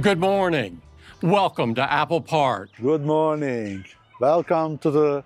Good morning. Welcome to Apple Park. Good morning. Welcome to the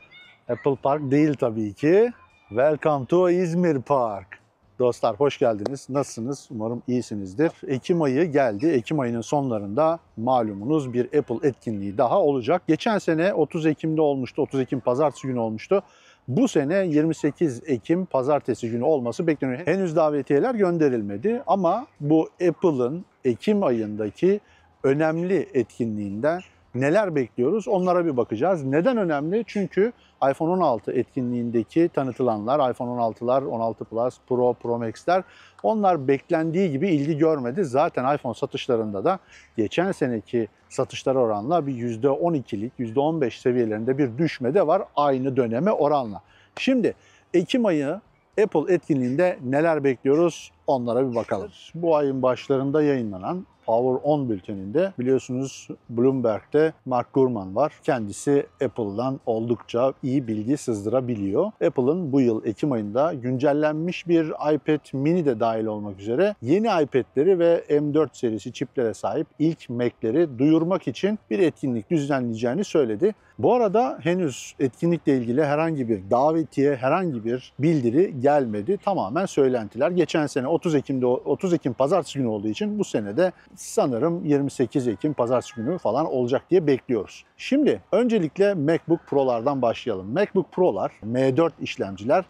Apple Park Delta Beach. Eh? Welcome to İzmir Park. Dostlar hoş geldiniz. Nasılsınız? Umarım iyisinizdir. Ekim ayı geldi. Ekim ayının sonlarında malumunuz bir Apple etkinliği daha olacak. Geçen sene 30 Ekim'de olmuştu. 30 Ekim pazartesi günü olmuştu. Bu sene 28 Ekim pazartesi günü olması bekleniyor. Henüz davetiyeler gönderilmedi ama bu Apple'ın Ekim ayındaki önemli etkinliğinden Neler bekliyoruz? Onlara bir bakacağız. Neden önemli? Çünkü iPhone 16 etkinliğindeki tanıtılanlar, iPhone 16'lar, 16 Plus, Pro, Pro Max'ler onlar beklendiği gibi ilgi görmedi. Zaten iPhone satışlarında da geçen seneki satışlar oranla bir %12'lik, %15 seviyelerinde bir düşme de var aynı döneme oranla. Şimdi Ekim ayı Apple etkinliğinde neler bekliyoruz onlara bir bakalım. Bu ayın başlarında yayınlanan Power 10 bülteninde biliyorsunuz Bloomberg'de Mark Gurman var. Kendisi Apple'dan oldukça iyi bilgi sızdırabiliyor. Apple'ın bu yıl Ekim ayında güncellenmiş bir iPad mini de dahil olmak üzere yeni iPad'leri ve M4 serisi çiplere sahip ilk Mac'leri duyurmak için bir etkinlik düzenleyeceğini söyledi. Bu arada henüz etkinlikle ilgili herhangi bir davetiye, herhangi bir bildiri gelmedi. Tamamen söylentiler. Geçen sene 30 Ekim'de 30 Ekim pazartesi günü olduğu için bu sene de sanırım 28 Ekim pazartesi günü falan olacak diye bekliyoruz. Şimdi öncelikle MacBook Pro'lardan başlayalım. MacBook Pro'lar, M4 işlemciler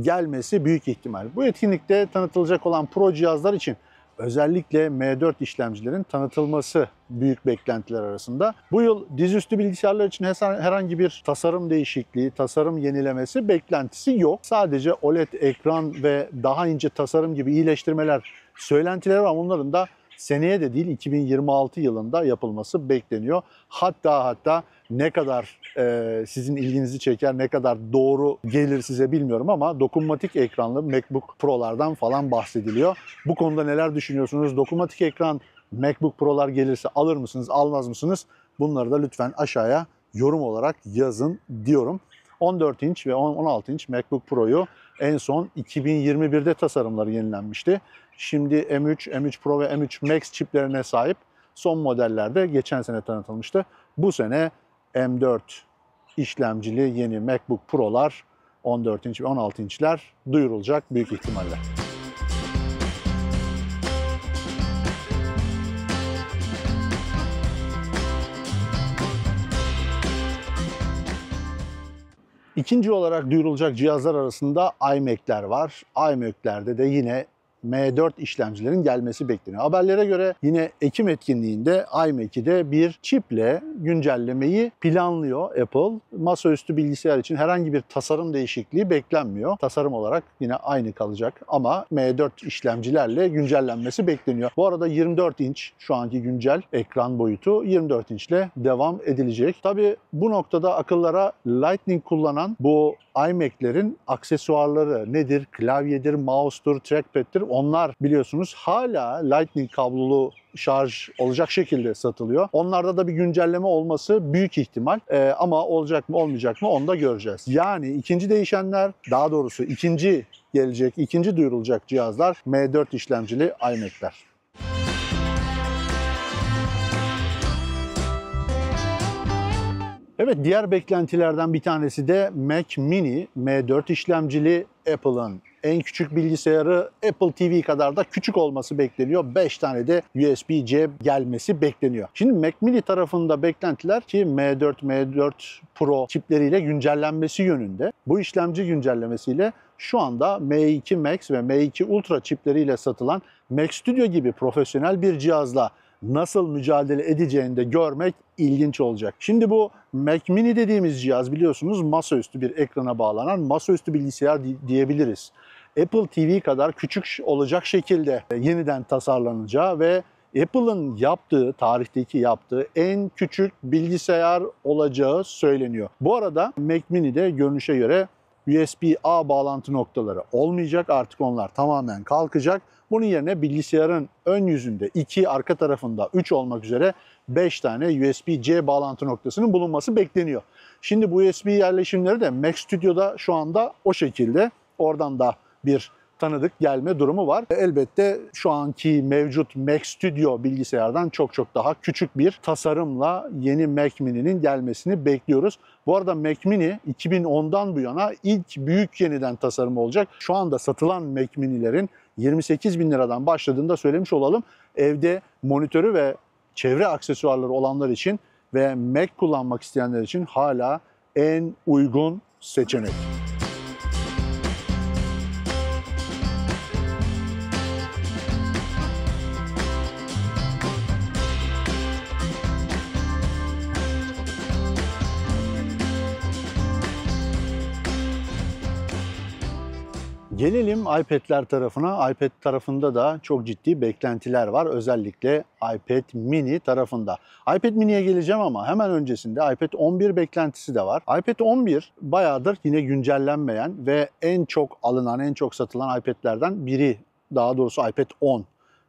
gelmesi büyük ihtimal. Bu etkinlikte tanıtılacak olan Pro cihazlar için özellikle M4 işlemcilerin tanıtılması büyük beklentiler arasında. Bu yıl dizüstü bilgisayarlar için herhangi bir tasarım değişikliği, tasarım yenilemesi beklentisi yok. Sadece OLED ekran ve daha ince tasarım gibi iyileştirmeler söylentileri var. Onların da seneye de değil 2026 yılında yapılması bekleniyor. Hatta hatta ne kadar e, sizin ilginizi çeker, ne kadar doğru gelir size bilmiyorum ama dokunmatik ekranlı MacBook Pro'lardan falan bahsediliyor. Bu konuda neler düşünüyorsunuz? Dokunmatik ekran MacBook Pro'lar gelirse alır mısınız, almaz mısınız? Bunları da lütfen aşağıya yorum olarak yazın diyorum. 14 inç ve 16 inç MacBook Pro'yu en son 2021'de tasarımları yenilenmişti. Şimdi M3, M3 Pro ve M3 Max çiplerine sahip son modellerde geçen sene tanıtılmıştı. Bu sene M4 işlemcili yeni MacBook Pro'lar 14 inç ve 16 inçler duyurulacak büyük ihtimalle. İkinci olarak duyurulacak cihazlar arasında iMac'ler var. iMac'lerde de yine M4 işlemcilerin gelmesi bekleniyor. Haberlere göre yine Ekim etkinliğinde iMac'de e bir çiple güncellemeyi planlıyor Apple. Masaüstü bilgisayar için herhangi bir tasarım değişikliği beklenmiyor. Tasarım olarak yine aynı kalacak ama M4 işlemcilerle güncellenmesi bekleniyor. Bu arada 24 inç şu anki güncel ekran boyutu 24 inçle devam edilecek. Tabi bu noktada akıllara Lightning kullanan bu iMac'lerin e aksesuarları nedir? Klavyedir, mouse'tur, trackpad'tir onlar biliyorsunuz hala Lightning kablolu şarj olacak şekilde satılıyor. Onlarda da bir güncelleme olması büyük ihtimal ee, ama olacak mı olmayacak mı onu da göreceğiz. Yani ikinci değişenler daha doğrusu ikinci gelecek, ikinci duyurulacak cihazlar M4 işlemcili iMac'ler. Evet diğer beklentilerden bir tanesi de Mac Mini M4 işlemcili Apple'ın en küçük bilgisayarı Apple TV kadar da küçük olması bekleniyor. 5 tane de USB-C gelmesi bekleniyor. Şimdi Mac Mini tarafında beklentiler ki M4, M4 Pro çipleriyle güncellenmesi yönünde. Bu işlemci güncellemesiyle şu anda M2 Max ve M2 Ultra çipleriyle satılan Mac Studio gibi profesyonel bir cihazla nasıl mücadele edeceğini de görmek ilginç olacak. Şimdi bu Mac Mini dediğimiz cihaz biliyorsunuz masaüstü bir ekrana bağlanan masaüstü bilgisayar diyebiliriz. Apple TV kadar küçük olacak şekilde e, yeniden tasarlanacağı ve Apple'ın yaptığı, tarihteki yaptığı en küçük bilgisayar olacağı söyleniyor. Bu arada Mac Mini'de görünüşe göre USB-A bağlantı noktaları olmayacak. Artık onlar tamamen kalkacak. Bunun yerine bilgisayarın ön yüzünde 2, arka tarafında 3 olmak üzere 5 tane USB-C bağlantı noktasının bulunması bekleniyor. Şimdi bu USB yerleşimleri de Mac Studio'da şu anda o şekilde. Oradan da bir tanıdık gelme durumu var. Elbette şu anki mevcut Mac Studio bilgisayardan çok çok daha küçük bir tasarımla yeni Mac Mini'nin gelmesini bekliyoruz. Bu arada Mac Mini 2010'dan bu yana ilk büyük yeniden tasarım olacak. Şu anda satılan Mac Mini'lerin 28 bin liradan başladığında söylemiş olalım. Evde monitörü ve çevre aksesuarları olanlar için ve Mac kullanmak isteyenler için hala en uygun seçenek. Gelelim iPad'ler tarafına. iPad tarafında da çok ciddi beklentiler var. Özellikle iPad mini tarafında. iPad mini'ye geleceğim ama hemen öncesinde iPad 11 beklentisi de var. iPad 11 bayağıdır yine güncellenmeyen ve en çok alınan, en çok satılan iPad'lerden biri. Daha doğrusu iPad 10.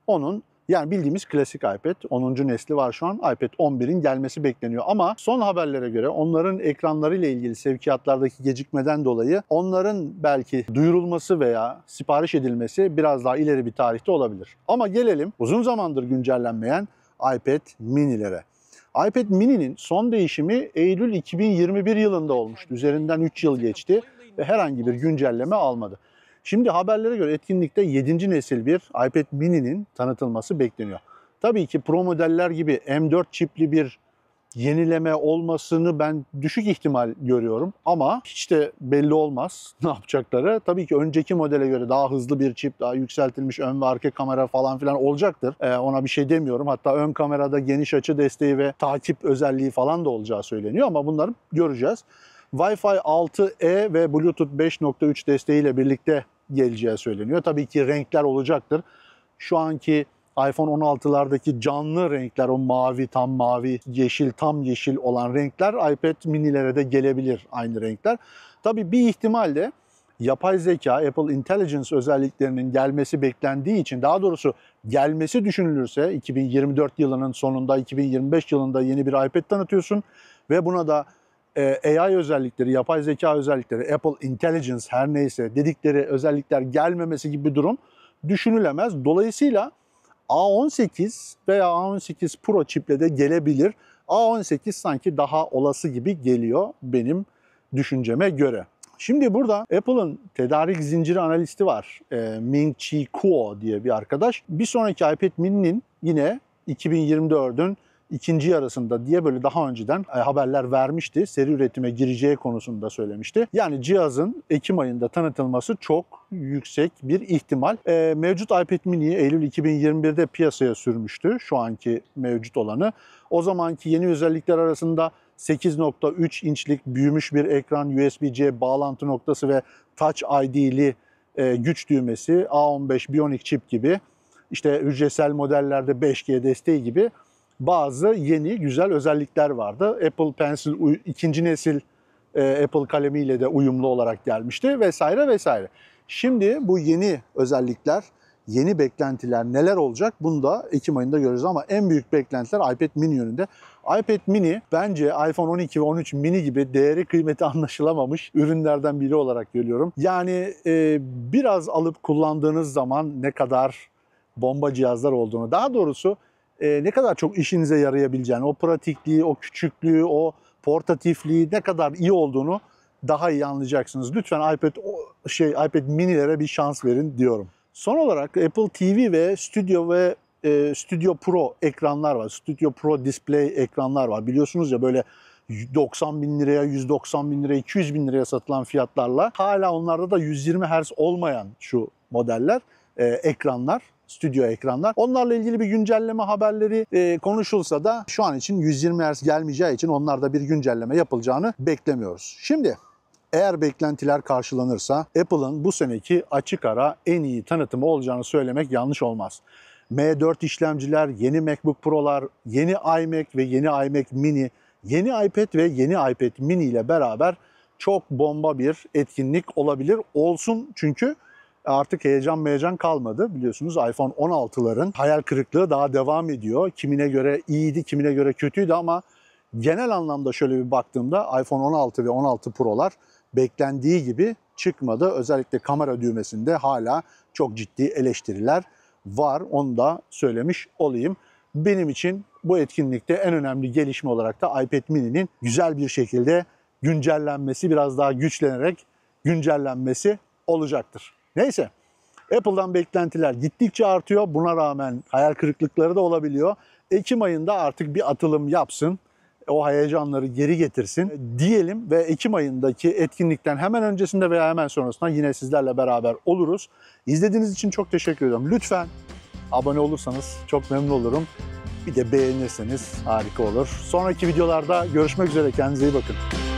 Onun yani bildiğimiz klasik iPad 10. nesli var şu an. iPad 11'in gelmesi bekleniyor ama son haberlere göre onların ekranlarıyla ilgili sevkiyatlardaki gecikmeden dolayı onların belki duyurulması veya sipariş edilmesi biraz daha ileri bir tarihte olabilir. Ama gelelim uzun zamandır güncellenmeyen iPad minilere iPad mini'nin son değişimi Eylül 2021 yılında olmuştu. Üzerinden 3 yıl geçti ve herhangi bir güncelleme almadı. Şimdi haberlere göre etkinlikte 7. nesil bir iPad mini'nin tanıtılması bekleniyor. Tabii ki Pro modeller gibi M4 çipli bir yenileme olmasını ben düşük ihtimal görüyorum ama hiç de belli olmaz ne yapacakları. Tabii ki önceki modele göre daha hızlı bir çip, daha yükseltilmiş ön ve arka kamera falan filan olacaktır. Ee, ona bir şey demiyorum. Hatta ön kamerada geniş açı desteği ve takip özelliği falan da olacağı söyleniyor ama bunları göreceğiz. Wi-Fi 6E ve Bluetooth 5.3 desteğiyle birlikte geleceği söyleniyor. Tabii ki renkler olacaktır. Şu anki iPhone 16'lardaki canlı renkler, o mavi tam mavi, yeşil tam yeşil olan renkler iPad minilere de gelebilir aynı renkler. Tabii bir ihtimalle yapay zeka, Apple Intelligence özelliklerinin gelmesi beklendiği için daha doğrusu gelmesi düşünülürse 2024 yılının sonunda 2025 yılında yeni bir iPad tanıtıyorsun ve buna da e, AI özellikleri, yapay zeka özellikleri, Apple Intelligence her neyse dedikleri özellikler gelmemesi gibi bir durum düşünülemez. Dolayısıyla A18 veya A18 Pro çiple de gelebilir. A18 sanki daha olası gibi geliyor benim düşünceme göre. Şimdi burada Apple'ın tedarik zinciri analisti var. E, Ming Chi Kuo diye bir arkadaş. Bir sonraki iPad mini'nin yine 2024'ün ikinci yarısında diye böyle daha önceden e, haberler vermişti. Seri üretime gireceği konusunda söylemişti. Yani cihazın Ekim ayında tanıtılması çok yüksek bir ihtimal. E, mevcut iPad Mini Eylül 2021'de piyasaya sürmüştü şu anki mevcut olanı. O zamanki yeni özellikler arasında 8.3 inçlik büyümüş bir ekran, USB-C bağlantı noktası ve Touch ID'li e, güç düğmesi, A15 Bionic çip gibi, işte hücresel modellerde 5G desteği gibi bazı yeni güzel özellikler vardı. Apple Pencil ikinci nesil e, Apple kalemiyle de uyumlu olarak gelmişti vesaire vesaire. Şimdi bu yeni özellikler, yeni beklentiler neler olacak bunu da Ekim ayında görürüz ama en büyük beklentiler iPad mini yönünde. iPad mini bence iPhone 12 ve 13 mini gibi değeri kıymeti anlaşılamamış ürünlerden biri olarak görüyorum. Yani e, biraz alıp kullandığınız zaman ne kadar bomba cihazlar olduğunu daha doğrusu e, ne kadar çok işinize yarayabileceğini, o pratikliği, o küçüklüğü, o portatifliği ne kadar iyi olduğunu daha iyi anlayacaksınız. Lütfen iPad şey iPad minilere bir şans verin diyorum. Son olarak Apple TV ve Studio ve e, Studio Pro ekranlar var. Studio Pro Display ekranlar var. Biliyorsunuz ya böyle 90 bin liraya, 190 bin liraya, 200 bin liraya satılan fiyatlarla hala onlarda da 120 Hz olmayan şu modeller, e, ekranlar stüdyo ekranlar. Onlarla ilgili bir güncelleme haberleri e, konuşulsa da şu an için 120 Hz gelmeyeceği için onlarda bir güncelleme yapılacağını beklemiyoruz. Şimdi eğer beklentiler karşılanırsa Apple'ın bu seneki açık ara en iyi tanıtımı olacağını söylemek yanlış olmaz. M4 işlemciler, yeni MacBook Pro'lar, yeni iMac ve yeni iMac Mini, yeni iPad ve yeni iPad Mini ile beraber çok bomba bir etkinlik olabilir. Olsun çünkü artık heyecan meyecan kalmadı. Biliyorsunuz iPhone 16'ların hayal kırıklığı daha devam ediyor. Kimine göre iyiydi, kimine göre kötüydü ama genel anlamda şöyle bir baktığımda iPhone 16 ve 16 Pro'lar beklendiği gibi çıkmadı. Özellikle kamera düğmesinde hala çok ciddi eleştiriler var. Onu da söylemiş olayım. Benim için bu etkinlikte en önemli gelişme olarak da iPad mini'nin güzel bir şekilde güncellenmesi, biraz daha güçlenerek güncellenmesi olacaktır. Neyse. Apple'dan beklentiler gittikçe artıyor. Buna rağmen hayal kırıklıkları da olabiliyor. Ekim ayında artık bir atılım yapsın. O heyecanları geri getirsin diyelim ve Ekim ayındaki etkinlikten hemen öncesinde veya hemen sonrasında yine sizlerle beraber oluruz. İzlediğiniz için çok teşekkür ediyorum. Lütfen abone olursanız çok memnun olurum. Bir de beğenirseniz harika olur. Sonraki videolarda görüşmek üzere. Kendinize iyi bakın.